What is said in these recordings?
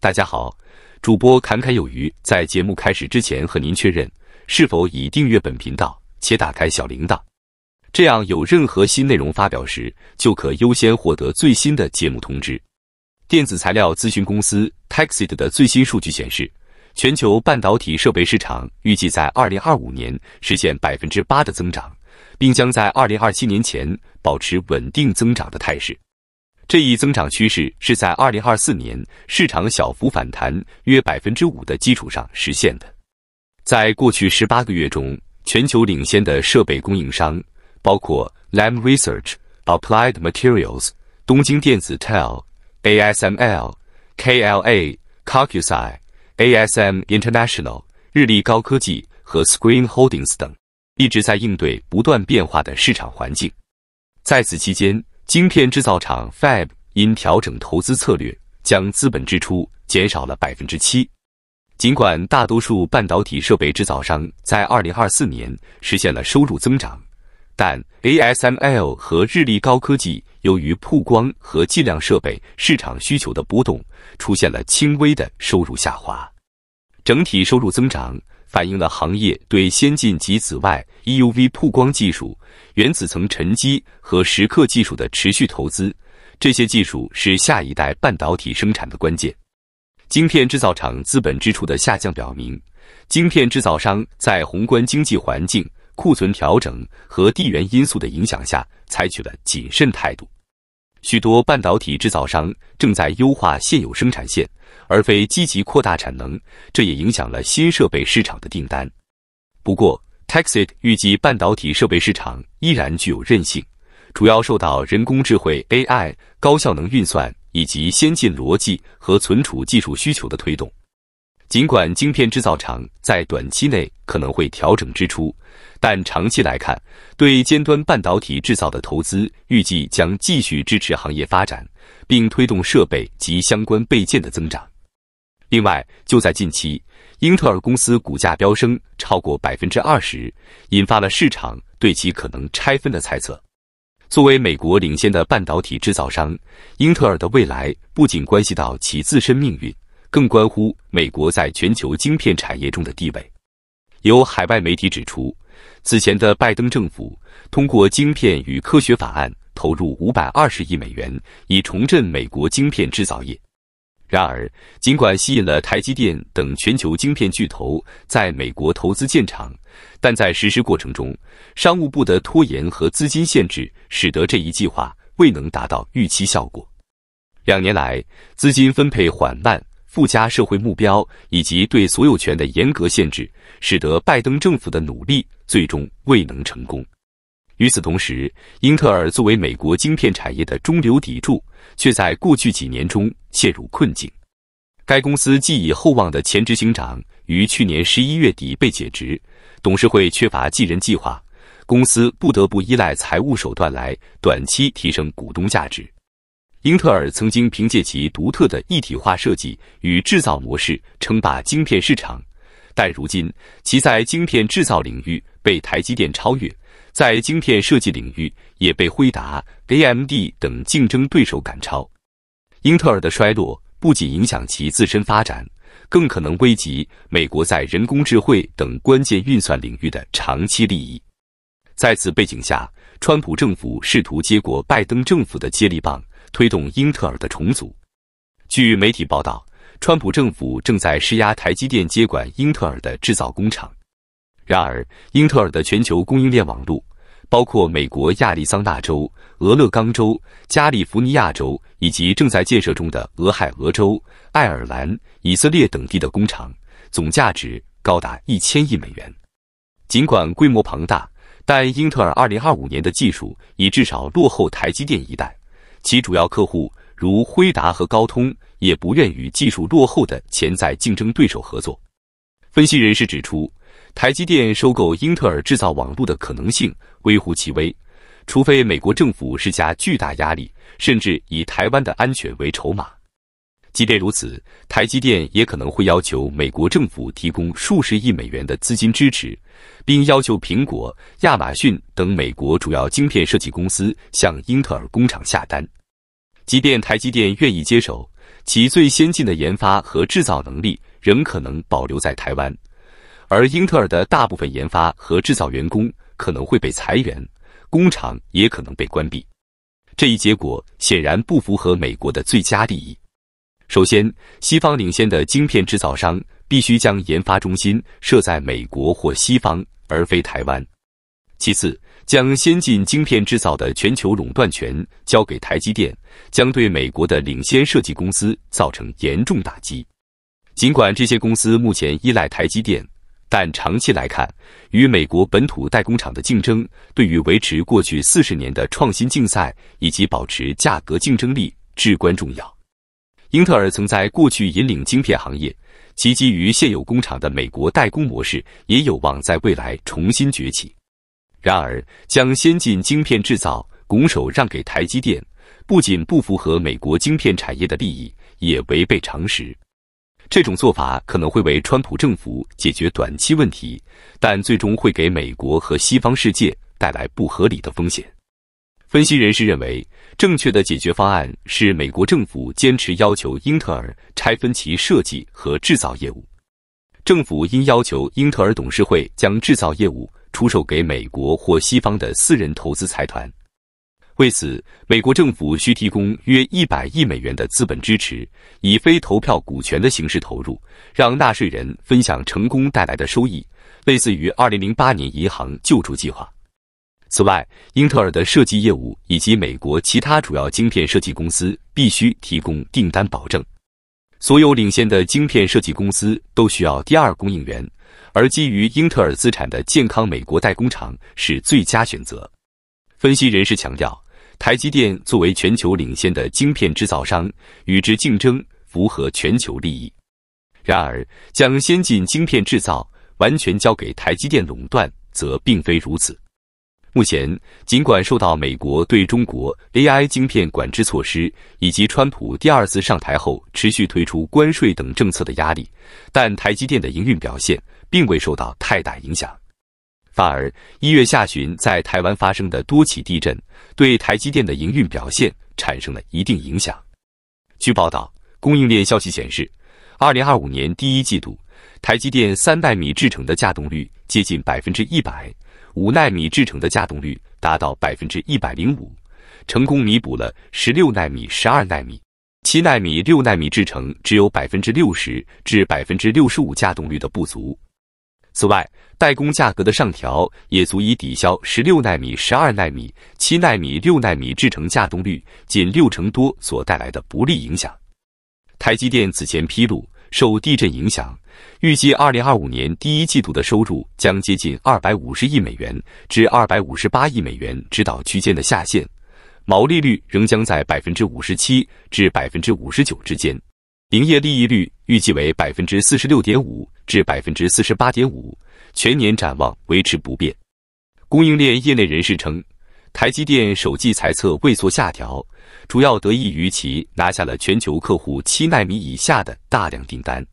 大家好，主播侃侃有余。在节目开始之前，和您确认是否已订阅本频道且打开小铃铛，这样有任何新内容发表时，就可优先获得最新的节目通知。电子材料咨询公司 Taxit 的最新数据显示，全球半导体设备市场预计在二零二五年实现百分之八的增长，并将在二零二七年前保持稳定增长的态势。这一增长趋势是在二零二四年市场小幅反弹约百分之五的基础上实现的。在过去十八个月中，全球领先的设备供应商，包括 Lam Research、Applied Materials、东京电子、TEL、ASML、KLA、Caucusi、ASM International、日立高科技和 Screen Holdings 等，一直在应对不断变化的市场环境。在此期间，晶片制造厂 Fab 因调整投资策略，将资本支出减少了百分之七。尽管大多数半导体设备制造商在2024年实现了收入增长，但 ASML 和日立高科技由于曝光和计量设备市场需求的波动，出现了轻微的收入下滑。整体收入增长反映了行业对先进及紫外 EUV 曝光技术、原子层沉积和蚀刻技术的持续投资。这些技术是下一代半导体生产的关键。晶片制造厂资本支出的下降表明，晶片制造商在宏观经济环境、库存调整和地缘因素的影响下，采取了谨慎态度。许多半导体制造商正在优化现有生产线，而非积极扩大产能，这也影响了新设备市场的订单。不过 t e x i t 预计半导体设备市场依然具有韧性，主要受到人工智慧 AI、高效能运算以及先进逻辑和存储技术需求的推动。尽管晶片制造厂在短期内可能会调整支出，但长期来看，对尖端半导体制造的投资预计将继续支持行业发展，并推动设备及相关备件的增长。另外，就在近期，英特尔公司股价飙升超过百分之二十，引发了市场对其可能拆分的猜测。作为美国领先的半导体制造商，英特尔的未来不仅关系到其自身命运。更关乎美国在全球晶片产业中的地位。有海外媒体指出，此前的拜登政府通过《晶片与科学法案》，投入五百二十亿美元，以重振美国晶片制造业。然而，尽管吸引了台积电等全球晶片巨头在美国投资建厂，但在实施过程中，商务部的拖延和资金限制，使得这一计划未能达到预期效果。两年来，资金分配缓慢。附加社会目标以及对所有权的严格限制，使得拜登政府的努力最终未能成功。与此同时，英特尔作为美国晶片产业的中流砥柱，却在过去几年中陷入困境。该公司寄以厚望的前执行长于去年十一月底被解职，董事会缺乏继任计划，公司不得不依赖财务手段来短期提升股东价值。英特尔曾经凭借其独特的一体化设计与制造模式称霸晶片市场，但如今其在晶片制造领域被台积电超越，在晶片设计领域也被辉达、AMD 等竞争对手赶超。英特尔的衰落不仅影响其自身发展，更可能危及美国在人工智慧等关键运算领域的长期利益。在此背景下，川普政府试图接过拜登政府的接力棒。推动英特尔的重组。据媒体报道，川普政府正在施压台积电接管英特尔的制造工厂。然而，英特尔的全球供应链网络包括美国亚利桑那州、俄勒冈州、加利福尼亚州以及正在建设中的俄亥俄州、爱尔兰、以色列等地的工厂，总价值高达一千亿美元。尽管规模庞大，但英特尔2025年的技术已至少落后台积电一代。其主要客户如辉达和高通也不愿与技术落后的潜在竞争对手合作。分析人士指出，台积电收购英特尔制造网络的可能性微乎其微，除非美国政府施加巨大压力，甚至以台湾的安全为筹码。即便如此，台积电也可能会要求美国政府提供数十亿美元的资金支持，并要求苹果、亚马逊等美国主要晶片设计公司向英特尔工厂下单。即便台积电愿意接手，其最先进的研发和制造能力仍可能保留在台湾，而英特尔的大部分研发和制造员工可能会被裁员，工厂也可能被关闭。这一结果显然不符合美国的最佳利益。首先，西方领先的晶片制造商必须将研发中心设在美国或西方，而非台湾。其次，将先进晶片制造的全球垄断权交给台积电，将对美国的领先设计公司造成严重打击。尽管这些公司目前依赖台积电，但长期来看，与美国本土代工厂的竞争，对于维持过去四十年的创新竞赛以及保持价格竞争力至关重要。英特尔曾在过去引领晶片行业，其基于现有工厂的美国代工模式也有望在未来重新崛起。然而，将先进晶片制造拱手让给台积电，不仅不符合美国晶片产业的利益，也违背常识。这种做法可能会为川普政府解决短期问题，但最终会给美国和西方世界带来不合理的风险。分析人士认为，正确的解决方案是美国政府坚持要求英特尔拆分其设计和制造业务。政府应要求英特尔董事会将制造业务。出售给美国或西方的私人投资财团。为此，美国政府需提供约一百亿美元的资本支持，以非投票股权的形式投入，让纳税人分享成功带来的收益，类似于二零零八年银行救助计划。此外，英特尔的设计业务以及美国其他主要晶片设计公司必须提供订单保证。所有领先的晶片设计公司都需要第二供应源。而基于英特尔资产的健康美国代工厂是最佳选择。分析人士强调，台积电作为全球领先的晶片制造商，与之竞争符合全球利益。然而，将先进晶片制造完全交给台积电垄断，则并非如此。目前，尽管受到美国对中国 AI 晶片管制措施以及川普第二次上台后持续推出关税等政策的压力，但台积电的营运表现。并未受到太大影响，反而一月下旬在台湾发生的多起地震对台积电的营运表现产生了一定影响。据报道，供应链消息显示，二零二五年第一季度，台积电三纳米制程的稼动率接近百分之一百，五纳米制程的稼动率达到百分之一百零五，成功弥补了十六纳米、十二纳米、七纳米、六纳米制程只有百分之六十至百分之六十五稼动率的不足。此外，代工价格的上调也足以抵消十六纳米、十二纳米、七纳米、六纳米制程稼动率仅六成多所带来的不利影响。台积电此前披露，受地震影响，预计二零二五年第一季度的收入将接近二百五十亿美元至二百五十八亿美元指导区间的下限，毛利率仍将在百分之五十七至百分之五十九之间。营业利益率预计为百分之四十六点五至百分之四十八点五，全年展望维持不变。供应链业内人士称，台积电首季财测未做下调，主要得益于其拿下了全球客户七纳米以下的大量订单。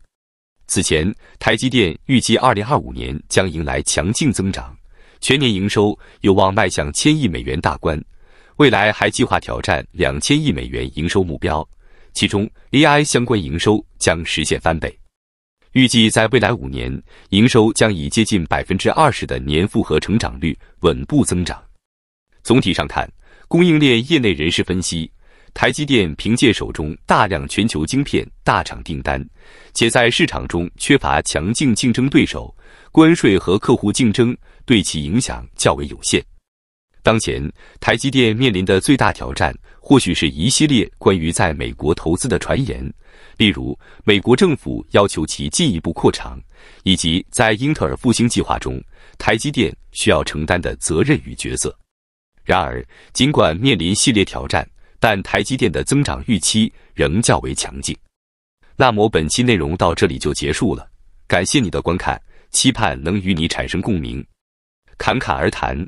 此前，台积电预计二零二五年将迎来强劲增长，全年营收有望迈向千亿美元大关，未来还计划挑战两千亿美元营收目标。其中，AI 相关营收将实现翻倍，预计在未来五年，营收将以接近百分之二十的年复合成长率稳步增长。总体上看，供应链业内人士分析，台积电凭借手中大量全球晶片大厂订单，且在市场中缺乏强劲竞争对手，关税和客户竞争对其影响较为有限。当前，台积电面临的最大挑战，或许是一系列关于在美国投资的传言，例如美国政府要求其进一步扩厂，以及在英特尔复兴计划中，台积电需要承担的责任与角色。然而，尽管面临系列挑战，但台积电的增长预期仍较为强劲。那么，本期内容到这里就结束了，感谢你的观看，期盼能与你产生共鸣。侃侃而谈。